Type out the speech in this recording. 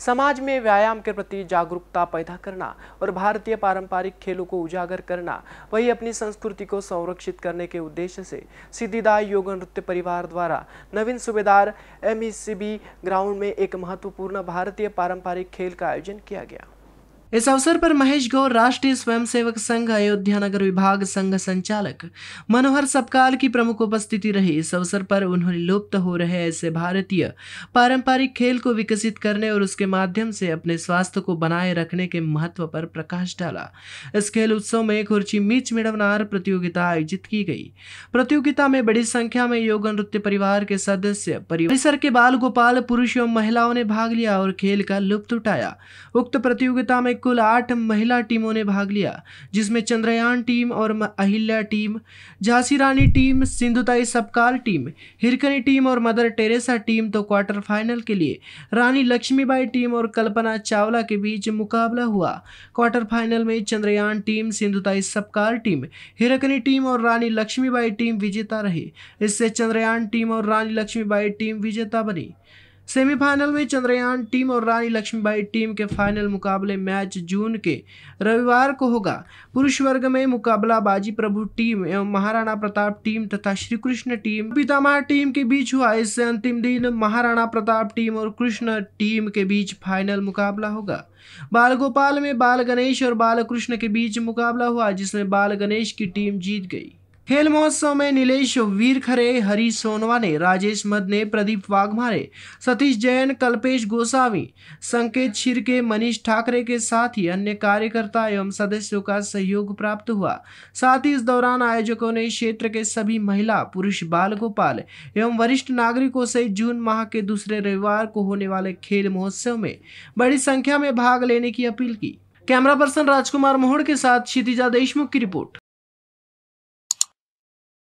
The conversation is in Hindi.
समाज में व्यायाम के प्रति जागरूकता पैदा करना और भारतीय पारंपरिक खेलों को उजागर करना वही अपनी संस्कृति को संरक्षित करने के उद्देश्य से सिद्धिदाय योग नृत्य परिवार द्वारा नवीन सूबेदार एम ग्राउंड में एक महत्वपूर्ण भारतीय पारंपरिक खेल का आयोजन किया गया इस अवसर पर महेश गौर राष्ट्रीय स्वयंसेवक संघ अयोध्या नगर विभाग संघ संचालक मनोहर सपकाल की प्रमुख उपस्थिति रही इस अवसर पर उन्होंने लुप्त हो रहे ऐसे भारतीय पारंपरिक खेल को विकसित करने और उसके माध्यम से अपने स्वास्थ्य को बनाए रखने के महत्व पर प्रकाश डाला इस खेल उत्सव में खुर्ची मीच मिड़वनार प्रतियोगिता आयोजित की गई प्रतियोगिता में बड़ी संख्या में योग नृत्य परिवार के सदस्य परिसर के बाल गोपाल पुरुष एवं महिलाओं ने भाग लिया और खेल का लुप्त उठाया उक्त प्रतियोगिता में कुल आठ महिला टीमों ने भाग लिया जिसमें चंद्रयान टीम और Ahilya team Jhansi Rani team Sindhutai Sapkal team Hirkani team और मदर टेरेसा टीम तो क्वार्टर फाइनल के लिए रानी लक्ष्मीबाई टीम और कल्पना चावला के बीच मुकाबला हुआ क्वार्टर फाइनल में Chandrayaan team Sindhutai Sapkal team Hirkani team और रानी लक्ष्मीबाई टीम विजेता रही इससे चंद्रयान टीम और रानी लक्ष्मीबाई टीम विजेता बनी सेमीफाइनल में चंद्रयान टीम और रानी लक्ष्मीबाई टीम के फाइनल मुकाबले मैच जून के रविवार को होगा पुरुष वर्ग में मुकाबला बाजी प्रभु टीम एवं महाराणा प्रताप टीम तथा श्री कृष्ण टीम पितामह टीम के बीच हुआ इससे अंतिम दिन महाराणा प्रताप टीम और कृष्ण टीम के बीच फाइनल मुकाबला होगा बाल गोपाल में बाल गणेश और बाल कृष्ण के बीच मुकाबला हुआ जिसमें बाल गणेश की टीम जीत गई खेल महोत्सव में नीलेश वीर खरे हरीश सोनवाने राजेश मद ने प्रदीप वाघमारे सतीश जैन कल्पेश गोसावी संकेत शिरके मनीष ठाकरे के साथ ही अन्य कार्यकर्ता एवं सदस्यों का सहयोग प्राप्त हुआ साथ ही इस दौरान आयोजकों ने क्षेत्र के सभी महिला पुरुष बाल गोपाल एवं वरिष्ठ नागरिकों से जून माह के दूसरे रविवार को होने वाले खेल महोत्सव में बड़ी संख्या में भाग लेने की अपील की कैमरा पर्सन राजकुमार मोहड़ के साथ क्षितिजा देशमुख की रिपोर्ट